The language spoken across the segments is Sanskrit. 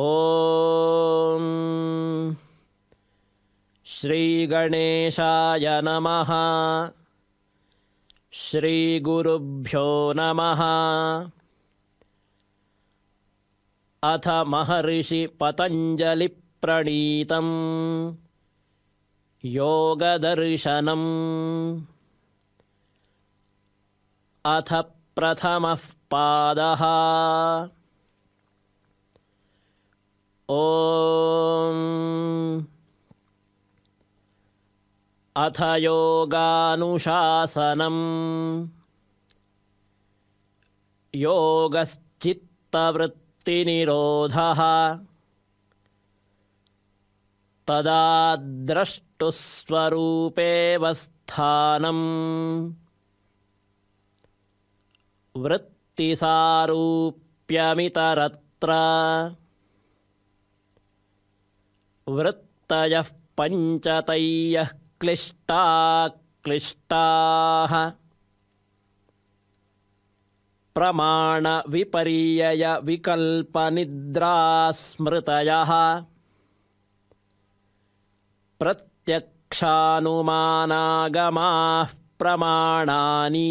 ॐ श्रीगणेशाय नमः श्रीगुरुभ्यो नमः अथ महर्षि योगदर्शनम् अथ प्रथमः पादः ॐ अथ योगानुशासनम् योगश्चित्तवृत्तिनिरोधः तदा स्थानम् वृत्तिसारूप्यमितरत्र वृत्तयः पञ्चतयः क्लिष्टा क्लिष्टाः प्रमाणविपर्ययविकल्पनिद्रास्मृतयः स्मृतयः प्रत्यक्षानुमानागमाः प्रमाणानि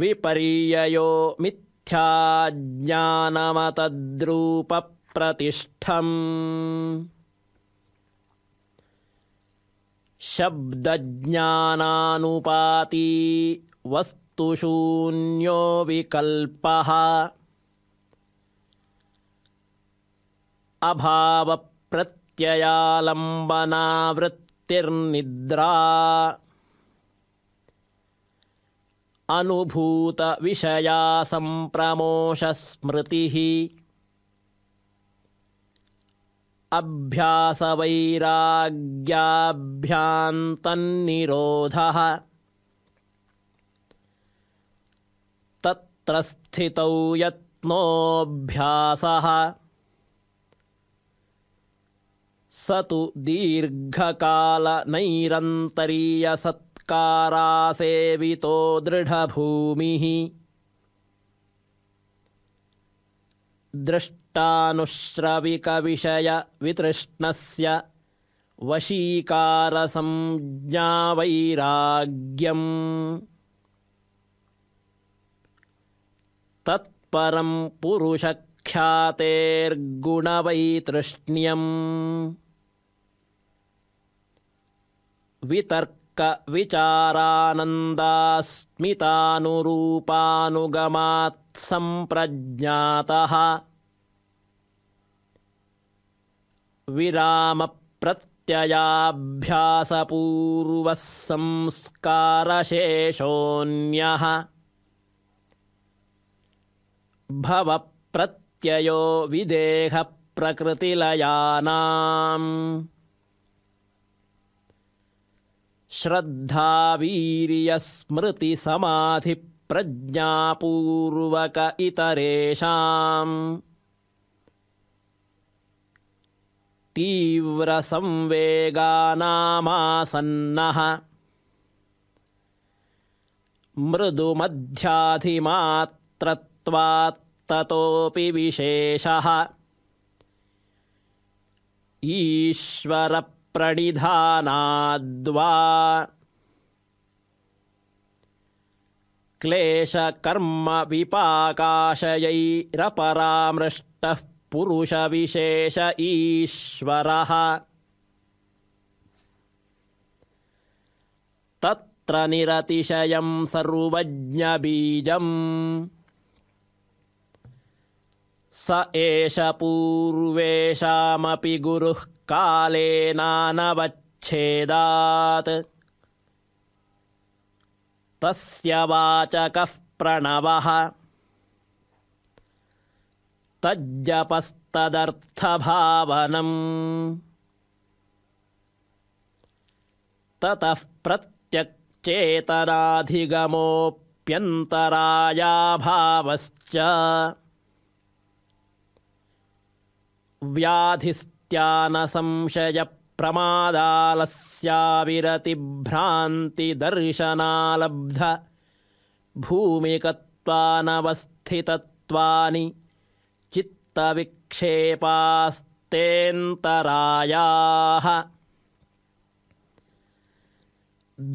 विपर्ययो मिथ्याज्ञानमतद्रूप प्रतिष्ठम् शब्दज्ञानानुपाती वस्तुशून्यो विकल्पः अभावप्रत्ययालम्बनावृत्तिर्निद्रा अनुभूतविषयासम्प्रमोषस्मृतिः ैराग्याभ्यान्तन्निरोधः तत्र स्थितौ यत्नोऽभ्यासः स तु दीर्घकालनैरन्तरीयसत्कारासेवितो दृढभूमिः दृष्ट ष्टानुश्रविकविषयवितृष्णस्य वितृष्णस्य वशीकारसंज्ञावैराग्यम् तत्परं पुरुषख्यातेर्गुणवैतृष्ण्यम् वितर्क विचारानन्दास्मितानुरूपानुगमात्सम्प्रज्ञातः विरामप्रत्ययाभ्यासपूर्वः संस्कारशेषोऽन्यः भवप्रत्ययो विदेहप्रकृतिलयानाम् श्रद्धावीर्यस्मृतिसमाधिप्रज्ञापूर्वक इतरेषाम् तीव्रसंवेगानामासन्नः मृदुमध्याधिमात्रत्वात्ततोऽपि विशेषः ईश्वरप्रणिधानाद्वा क्लेशकर्मविपाकाशयैरपरामृष्टः पुरुषविशेष ईश्वरः तत्र निरतिशयं सर्वज्ञबीजम् स एष पूर्वेषामपि गुरुः कालेनानवच्छेदात् तस्य वाचकः प्रणवः तज्जपस्तदर्थभावनम् ततः प्रत्यक्चेतनाधिगमोऽप्यन्तरायाभावश्च व्याधिस्त्यानसंशयप्रमादालस्याविरतिभ्रान्तिदर्शनालब्धभूमिकत्वानवस्थितत्वानि भूमिकत्वानवस्थितत्वानि विक्षेपास्तेऽन्तरायाः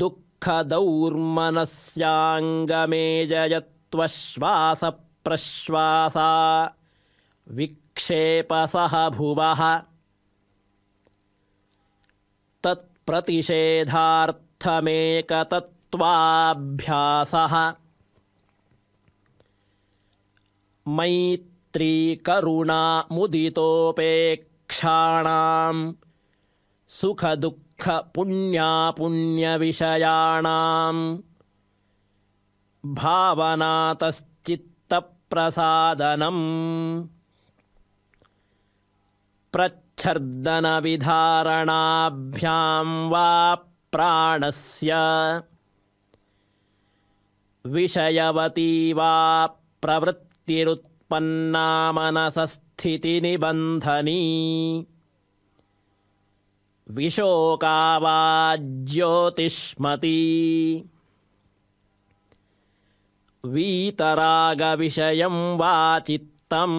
दुःखदौर्मनस्याङ्गमेजयत्वश्वासप्रश्वासा विक्षेपसह भुवः तत्प्रतिषेधार्थमेकतत्त्वाभ्यासः मयि मुदितोपेक्षाणां सुखदुःखपुण्यापुण्यविषयाणां भावनातश्चित्तप्रसादनम् प्रच्छर्दनविधारणाभ्यां वा प्राणस्य विषयवती वा प्रवृत्तिरुत् उत्पन्नामनसस्थितिनिबन्धनी विशोकावाज्योतिष्मती वीतरागविषयं वा चित्तम्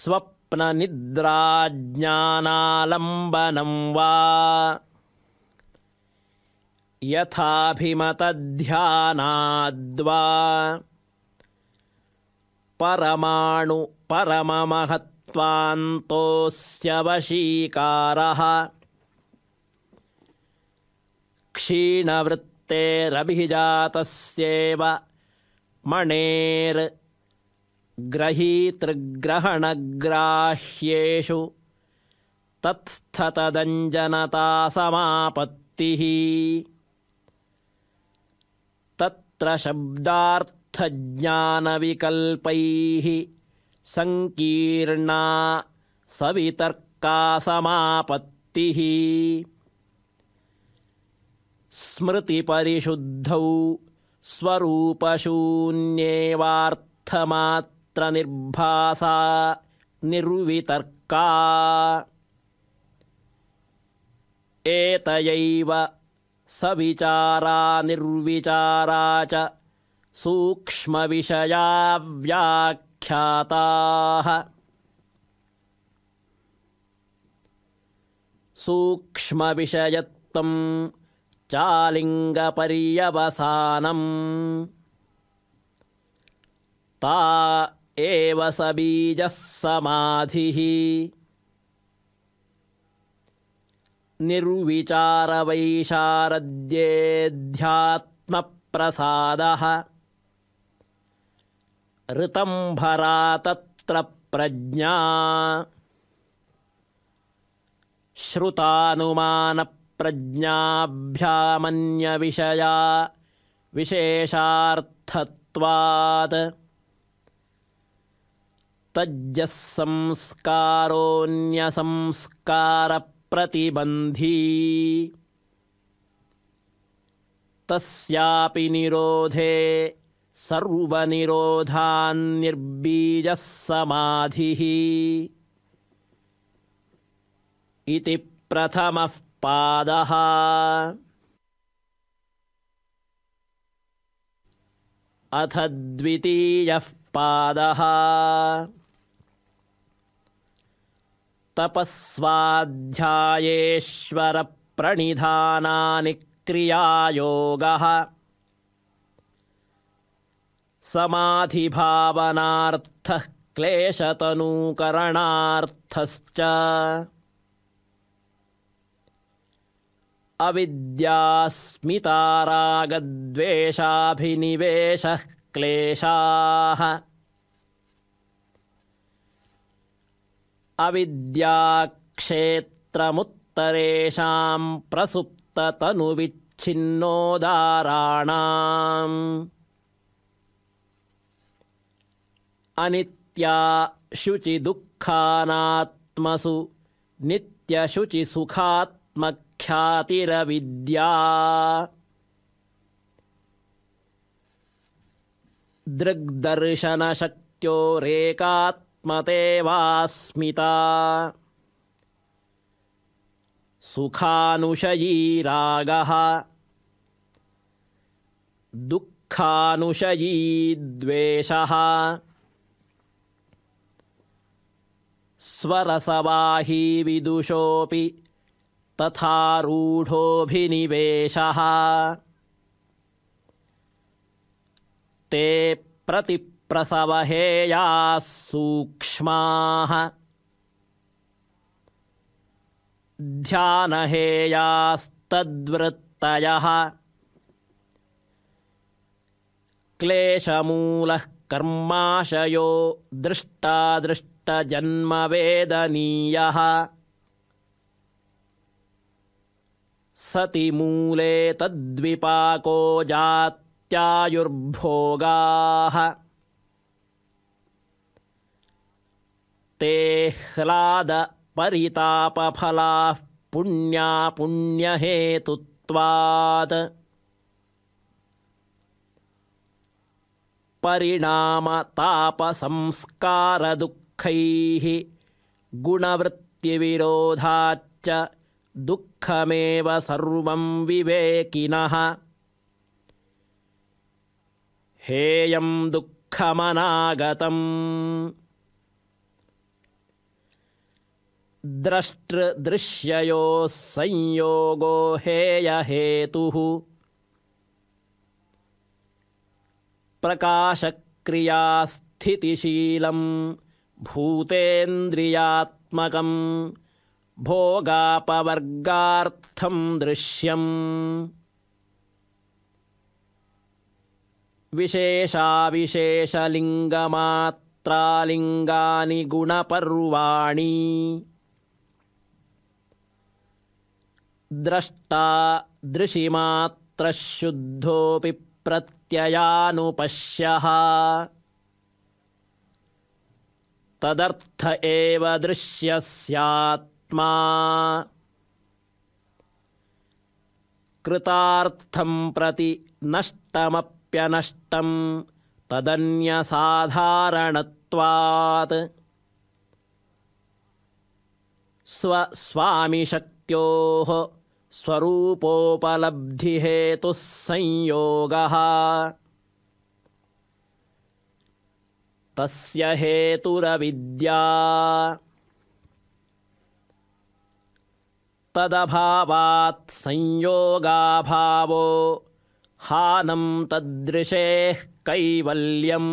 स्वप्ननिद्राज्ञानालम्बनं वा यथाभिमतध्यानाद्वा परमाणु परममहत्त्वास्य वशीकारः क्षीणवृत्तेरभिजातस्येव मणेर्ग्रहीतृग्रहणग्राह्येषु तत्स्थतदञ्जनतासमापत्तिः तत्र शब्दार्थ ज्ञानविकल्पैः सङ्कीर्णा सवितर्कासमापत्तिः स्मृतिपरिशुद्धौ स्वरूपशून्येवार्थमात्रनिर्भासा निर्वितर्का एतयैव सविचारा निर्विचारा च सूक्ष्मविषयाव्याख्याताः सूक्ष्मविषयत्वम् चालिङ्गपर्यवसानम् ता एव सबीजः समाधिः निर्विचारवैशारद्येऽध्यात्मप्रसादः ऋतम्भरा तत्र प्रज्ञा श्रुतानुमानप्रज्ञाभ्यामन्यविषया विशेषार्थत्वात् तज्जः संस्कारोऽन्यसंस्कारप्रतिबन्धी तस्यापि निरोधे सर्वनिरोधान्निर्बीजः समाधिः इति प्रथमः पादः अथ द्वितीयः पादः क्रियायोगः समाधिभावनार्थः क्लेशतनूकरणार्थश्च अविद्या क्लेशाः अविद्याक्षेत्रमुत्तरेषां प्रसुप्ततनुविच्छिन्नोदाराणाम् नित्या शुचिदुःखानात्मसु नित्यशुचिसुखात्मख्यातिरविद्या दृग्दर्शनशक्त्योरेकात्मतेवास्मिता सुखानुशयी रागः दुःखानुशयी द्वेषः स्वरसवाही विदुषोऽपि रूढोऽभिनिवेशः ते प्रतिप्रसवहेयाः सूक्ष्माः ध्यानहेयास्तद्वृत्तयः क्लेशमूलः कर्माशयो दृष्टादृष्ट जन्मवेदनीयः सति मूले तद्विपाको जात्यायुर्भोगाः ते ह्लादपरितापफलाः पुण्यापुण्यहेतुत्वात् परिणामतापसंस्कारदुःख दुःखैः गुणवृत्तिविरोधाच्च दुःखमेव सर्वं विवेकिनः हेयं दुःखमनागतम् द्रष्टृदृश्ययोः संयोगो हेयहेतुः प्रकाशक्रियास्थितिशीलम् भूतेन्द्रियात्मकम् भोगापवर्गार्थम् दृश्यम् विशेषाविशेषलिङ्गमात्रालिङ्गानि गुणपर्वाणि द्रष्टा दृशिमात्रशुद्धोऽपि प्रत्ययानुपश्यः तदर्थ एव दृश्यस्यात्मा कृतार्थं प्रति नष्टमप्यनष्टं तदन्यसाधारणत्वात् स्वस्वामिशक्त्योः स्वरूपोपलब्धिहेतुः संयोगः तस्य हेतुरविद्या संयोगाभावो हानं तदृशेः कैवल्यम्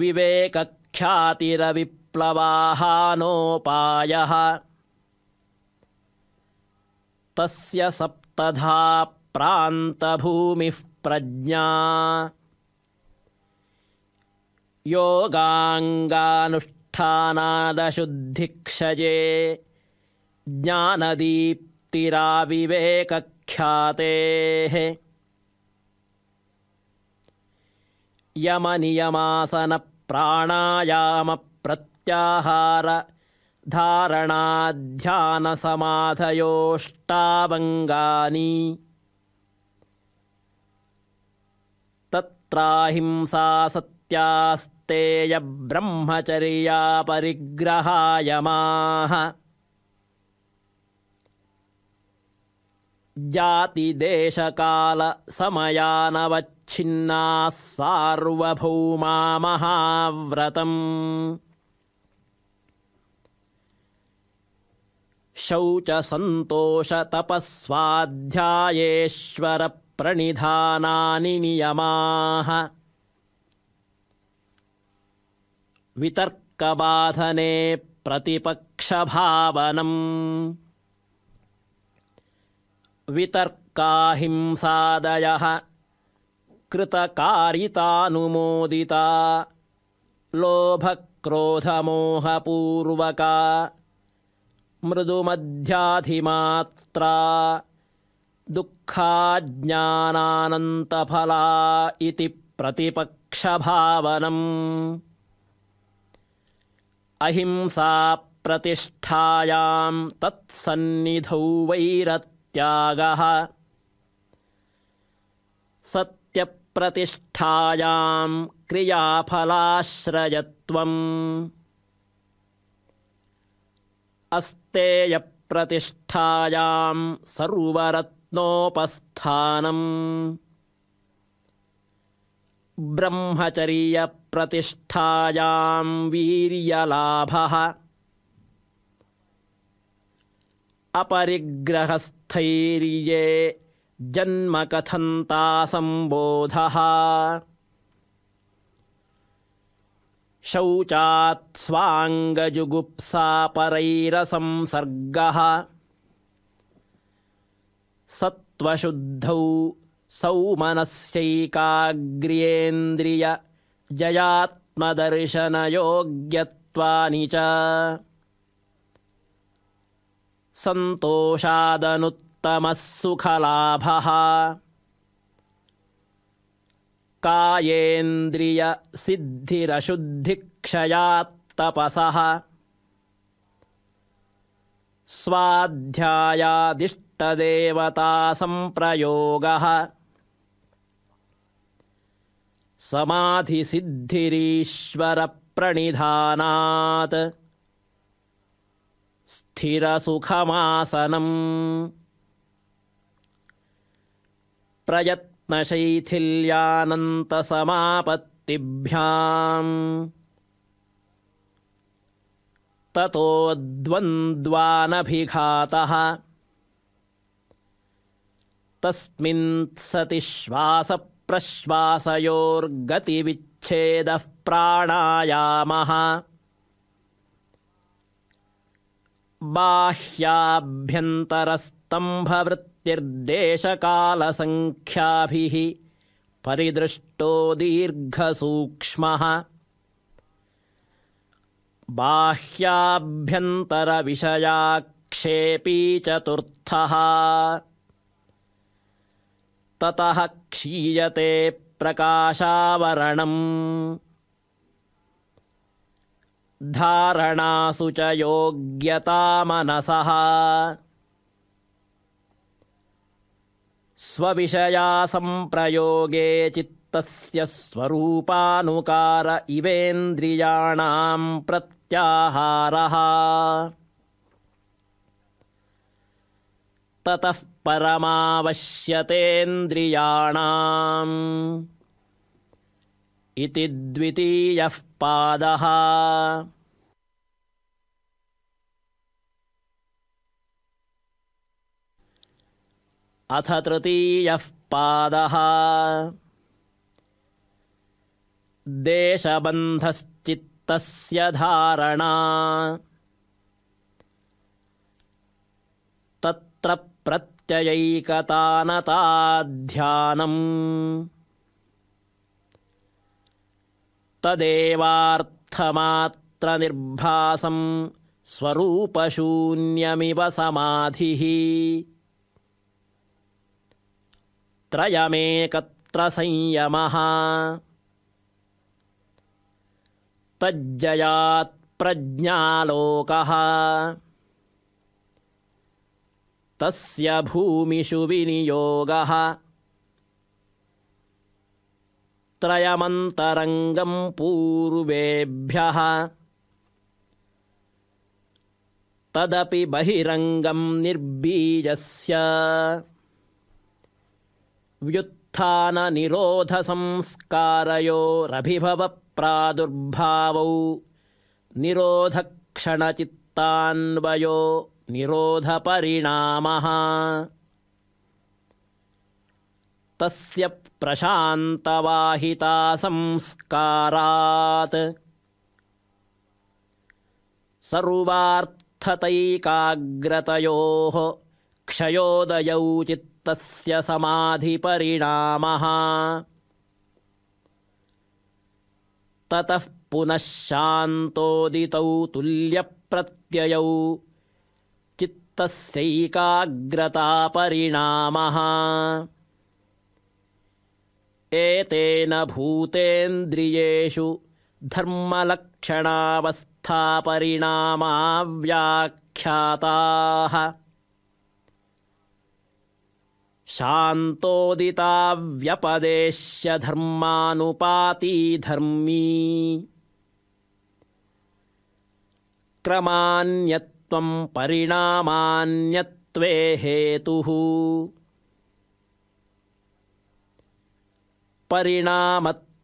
विवेकख्यातिरविप्लवाहानोपायः तस्य सप्तधा प्रान्तभूमिः प्रज्ञा योगाङ्गानुष्ठानादशुद्धिक्षजे ज्ञानदीप्तिराविवेकख्यातेः यमनियमासनप्राणायामप्रत्याहार धारणाध्यानसमाधयोऽष्टावङ्गानि सत्यास्तेय ब्रह्मचर्या परिग्रहाय परिग्रहायमाः जातिदेशकालसमयानवच्छिन्नाः सार्वभौमा महाव्रतम् शौचसन्तोषतपःस्वाध्यायेश्वर नियमाः वितर्कबाधने प्रतिपक्षभावनम् वितर्काहिंसादयः कृतकारितानुमोदिता लोभक्रोधमोहपूर्वका मृदुमध्याधिमात्रा दुःखाज्ञानानन्तफला इति प्रतिपक्षभावनम् अहिंसाप्रतिष्ठायाम् तत्सन्निधौ वैरत्यागः सत्यप्रतिष्ठायाम् क्रियाफलाश्रयत्वम् अस्तेयप्रतिष्ठायां सर्वरत् नोपस्थानम् ब्रह्मचर्यप्रतिष्ठायां वीर्यलाभः अपरिग्रहस्थैर्ये जन्मकथन्तासम्बोधः शौचात्स्वाङ्गजुगुप्सापरैरसंसर्गः सत्त्वशुद्धौ सौमनस्यैकाग्र्येन्द्रियजयात्मदर्शनयोग्यत्वानि च सन्तोषादनुत्तमः सुखलाभः कायेन्द्रियसिद्धिरशुद्धिक्षयात्तपसः स्वाध्यायादिष्ट देवतासम्प्रयोगः समाधिसिद्धिरीश्वरप्रणिधानात् स्थिरसुखमासनम् प्रयत्नशैथिल्यानन्तसमापत्तिभ्याम् ततो द्वन्द्वानभिघातः सति श्वासप्रश्वासयोर्गतिविच्छेदः प्राणायामः बाह्याभ्यन्तरस्तम्भवृत्तिर्देशकालसङ्ख्याभिः परिदृष्टो दीर्घसूक्ष्मः बाह्याभ्यन्तरविषयाक्षेपी चतुर्थः ततः क्षीयते प्रकाशावरणम् धारणासु च योग्यतामनसः स्वविषयासम्प्रयोगे चित्तस्य स्वरूपानुकार इवेन्द्रियाणाम् प्रत्याहारः ततः परमावश्यतेन्द्रियाणाम् इति द्वितीयः पादः अथ तृतीयः पादः देशबन्धश्चित्तस्य धारणा तत्र प्रत्य प्रत्ययैकतानताध्यानम् तदेवार्थमात्रनिर्भासं स्वरूपशून्यमिव समाधिः त्रयमेकत्र संयमः तज्जयात्प्रज्ञालोकः तस्य भूमिषु विनियोगः त्रयमन्तरङ्गम् पूर्वेभ्यः तदपि बहिरङ्गम् निर्बीजस्य व्युत्थाननिरोधसंस्कारयोरभिभवप्रादुर्भावौ निरोधक्षणचित्तान्वयो निरोधपरिणामः तस्य प्रशान्तवाहिता संस्कारात् सर्वार्थतैकाग्रतयोः क्षयोदयौ चित्तस्य समाधिपरिणामः ततः पुनः शान्तोदितौ तुल्यप्रत्ययौ तस्यैकाग्रतापरिणामः एतेन भूतेन्द्रियेषु धर्मलक्षणावस्थापरिणामा व्याख्याताः शान्तोदिता व्यपदेश्य धर्मानुपाती धर्मी क्रमान्यत् त्वं परिणामान्यत्वे हेतुः परिणामत्रयसंयमादतीतानागतज्ञानम्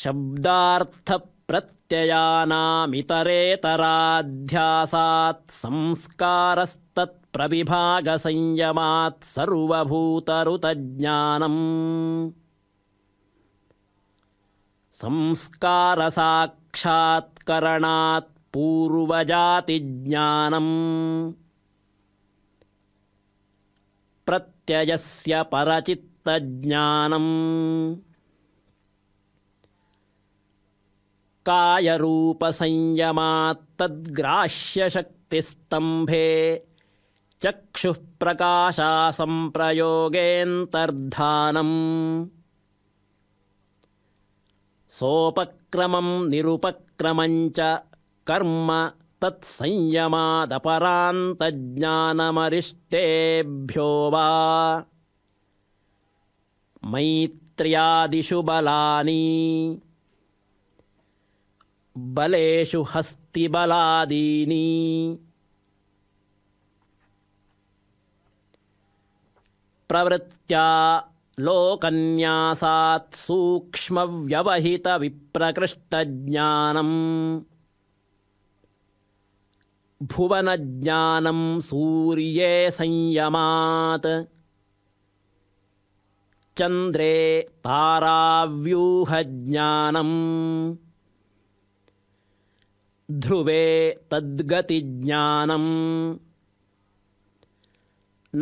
शब्दार्थप्रत्ययानामितरेतराध्यासात् संस्कारस्तत्प्रविभागसंयमात् सर्वभूतरुतज्ञानम् संस्कारसाक्षात्करणात् पूर्वजातिज्ञानम् प्रत्ययस्य परचित्तज्ञानम् कायरूपसंयमात्तद्ग्राह्यशक्तिस्तम्भे चक्षुःप्रकाशासम्प्रयोगेऽन्तर्धानम् सोपक्रमं निरुपक्रमञ्च च कर्म तत्संयमादपरान्तज्ञानमरिष्टेभ्यो वा मैत्र्यादिषु बलानि बलेषु हस्तिबलादीनि प्रवृत्त्या लोकन्यासात् सूक्ष्मव्यवहितविप्रकृष्टज्ञानम् भुवनज्ञानं सूर्ये संयमात् चन्द्रे ताराव्यूहज्ञानम् ध्रुवे तद्गतिज्ञानम्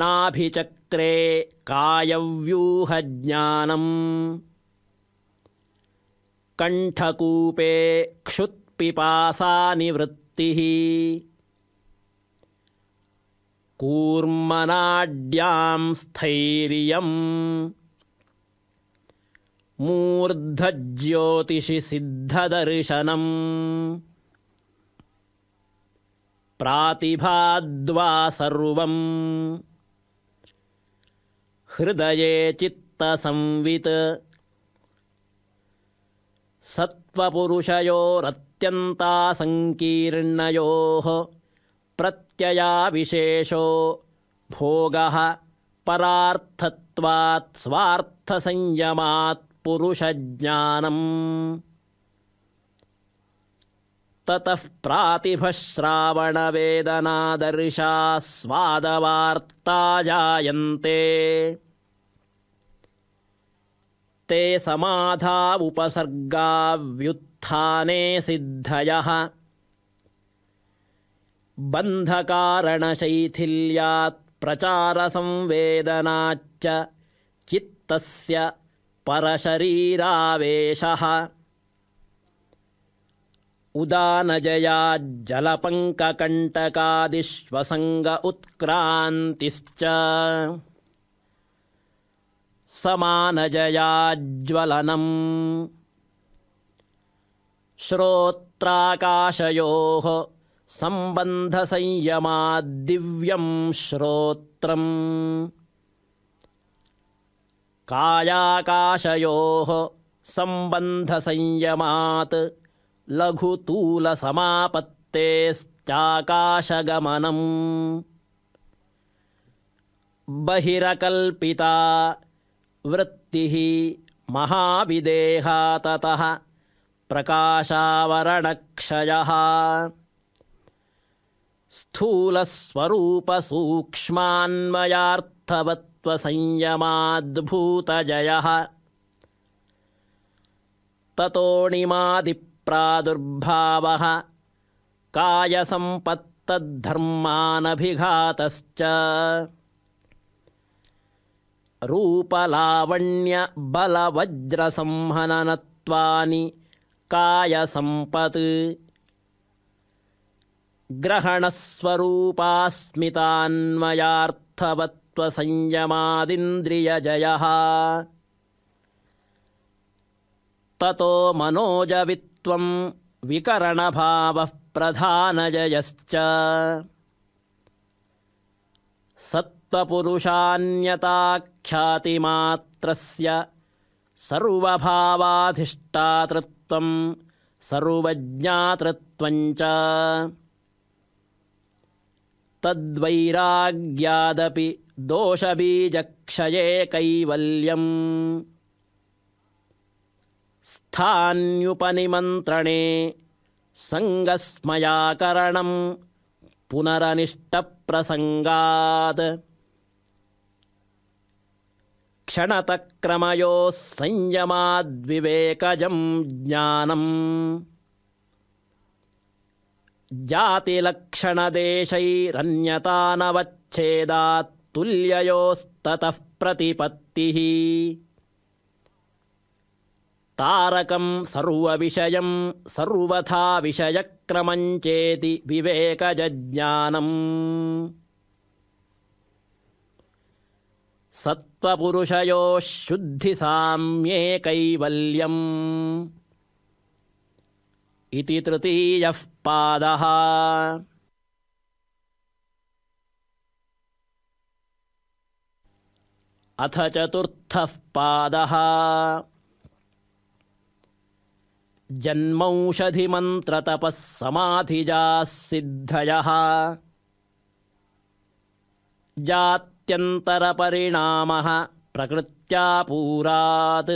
नाभिचक्र सूत्रे कायव्यूहज्ञानम् कण्ठकूपे क्षुत्पिपासानिवृत्तिः कूर्मनाड्यां स्थैर्यम् मूर्धज्योतिषि सिद्धदर्शनम् प्रातिभाद्वा सर्वम् हृदये चित्तसंवित् सत्त्वपुरुषयोरत्यन्तासङ्कीर्णयोः प्रत्ययाविशेषो भोगः परार्थत्वात् पुरुषज्ञानम् ततः प्रातिभश्रावणवेदनादर्शास्वादवार्ता जायन्ते ते समाधावुपसर्गाव्युत्थाने सिद्धयः प्रचारसंवेदनाच्च चित्तस्य परशरीरावेशः जलपङ्ककण्टकादिश्वसङ्ग उत्क्रान्तिश्च समानजयाज्ज्वलनम् श्रोत्राकाशयोः सम्बन्धसंयमाद्दिव्यं श्रोत्रम् कायाकाशयोः सम्बन्धसंयमात् लघुतूलसमापत्तेश्चाकाशगमनम् बहिरकल्पिता वृत्तिः महाविदेहाततः प्रकाशावरणक्षयः स्थूलस्वरूपसूक्ष्मान्मयार्थवत्त्वसंयमाद्भूतजयः ततोणिमादिप्रादुर्भावः कायसम्पत्तद्धर्मानभिघातश्च रूपलावण्यबलवज्रसंहननत्वानि कायसम्पत् ग्रहणस्वरूपास्मितान्मयार्थवत्त्वसंयमादिन्द्रियजयः ततो मनोजवित्वं विकरणभावः प्रधानजयश्च त्वपुरुषान्यताख्यातिमात्रस्य सर्वभावाधिष्ठातृत्वं सर्वज्ञातृत्वम् च तद्वैराग्यादपि दोषबीजक्षये कैवल्यम् स्थान्युपनिमन्त्रणे सङ्गस्मयाकरणं पुनरनिष्टप्रसङ्गात् क्षणतक्रमयोः संयमाद्विवेकजं ज्ञानम् जातिलक्षणदेशैरन्यतानवच्छेदात्तुल्ययोस्ततः प्रतिपत्तिः तारकं सर्वविषयम् सर्वथा विषयक्रमञ्चेति चेति विवेकजज्ञानम् सत्त्वपुरुषयोः शुद्धिसाम्ये कैवल्यम् इति तृतीयः पादः अथ चतुर्थः पादः जन्मौषधिमन्त्रतपः समाधिजाः सिद्धयः जात् त्यन्तरपरिणामः प्रकृत्यापूरात्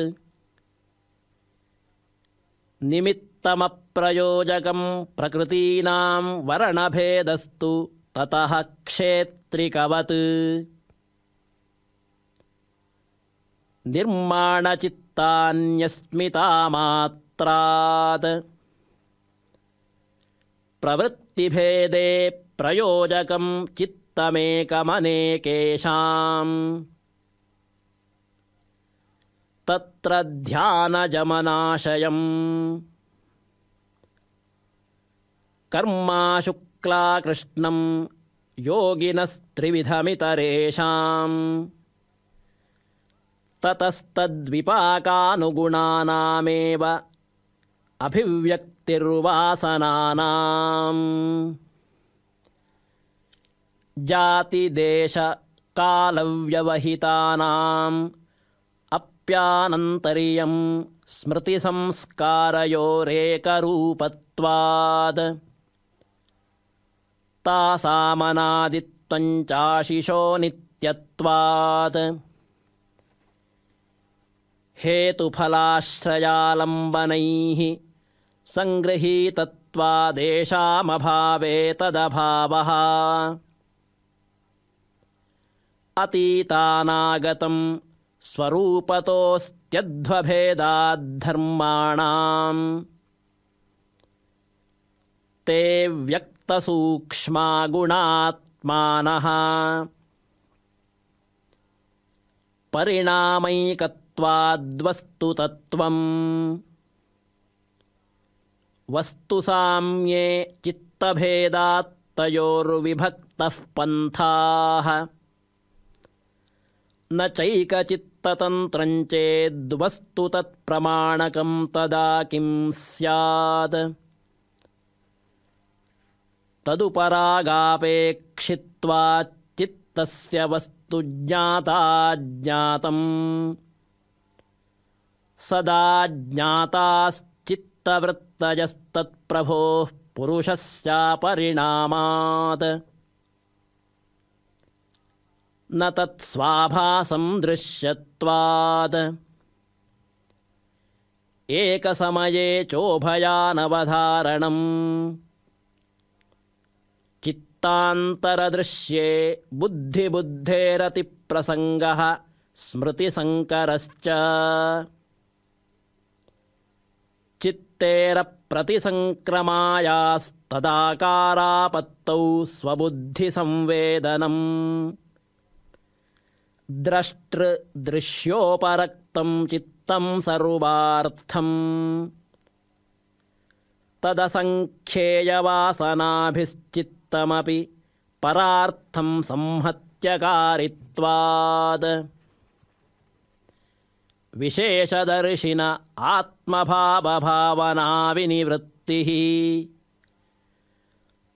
निमित्तमप्रयोजकम् प्रकृतीनाम् वर्णभेदस्तु ततः क्षेत्रिकवत् निर्माणचित्तान्यस्मितामात्रात् प्रवृत्तिभेदे प्रयोजकम् मेकमनेकेषाम् तत्र ध्यानजमनाशयम् कर्म शुक्लाकृष्णं योगिनस्त्रिविधमितरेषाम् ततस्तद्विपाकानुगुणानामेव अभिव्यक्तिर्वासनानाम् जातिदेशकालव्यवहितानाम् अप्यानन्तरियं स्मृतिसंस्कारयोरेकरूपत्वात् चाशिषो नित्यत्वात् हेतुफलाश्रयालम्बनैः तदभावः अतीतानागतम् स्वरूपतोऽस्त्यध्वभेदार्माणाम् ते व्यक्तसूक्ष्मा गुणात्मानः परिणामैकत्वाद्वस्तुतत्त्वम् वस्तुसाम्ये चित्तभेदात्तयोर्विभक्तः पन्थाः न चैकचित्ततन्त्रम् चेद्वस्तुतत्प्रमाणकम् तदा किम् स्यात् ज्ञाता वस्तुज्ञाताज्ञातम् सदा ज्ञाताश्चित्तवृत्तयस्तत्प्रभोः पुरुषस्यापरिणामात् न तत्स्वाभासम् दृश्यत्वात् एकसमये चोभयानवधारणम् चित्तान्तरदृश्ये बुद्धिबुद्धेरतिप्रसङ्गः स्मृतिसङ्करश्च चित्तेरप्रतिसङ्क्रमायास्तदाकारापत्तौ स्वबुद्धिसंवेदनम् द्रष्टृदृश्योपरक्तं चित्तं सर्वार्थम् तदसङ्ख्येयवासनाभिश्चित्तमपि परार्थं सम्हत्यकारित्वाद। विशेषदर्शिन आत्मभावभावनाविनिवृत्तिः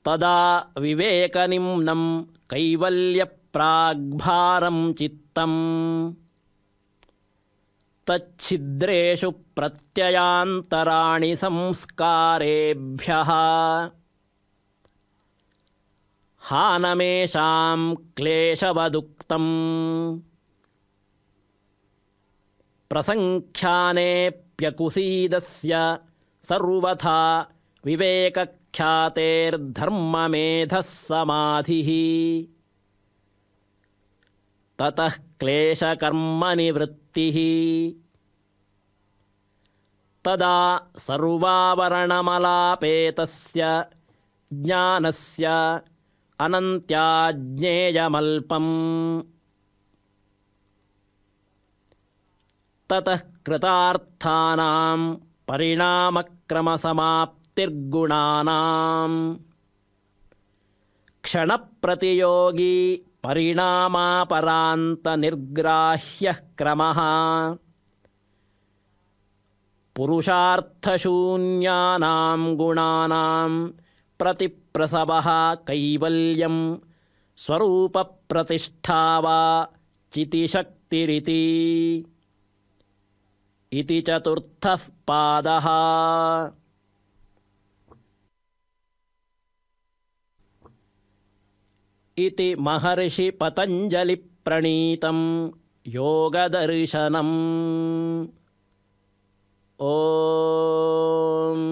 तदा विवेकनिम्नं कैवल्य प्राग्भारं चित्तम् तच्छिद्रेषु प्रत्ययान्तराणि संस्कारेभ्यः हानमेषाम् क्लेशवदुक्तम् प्रसङ्ख्यानेऽप्यकुसीदस्य सर्वथा विवेकख्यातेर्धर्ममेधः समाधिः ततः क्लेशकर्मनिवृत्तिः तदा सर्वावरणमलापेतस्य ज्ञानस्य अनन्त्या ज्ञेयमल्पम् ततः कृतार्थानाम् परिणामक्रमसमाप्तिर्गुणानाम् क्षणप्रतियोगी परिणामापरान्तनिर्ग्राह्यः क्रमः पुरुषार्थशून्यानां गुणानां प्रतिप्रसवः कैवल्यं स्वरूपप्रतिष्ठा वा चितिशक्तिरिति इति चतुर्थः पादः इति प्रणीतं योगदर्शनम् ॐ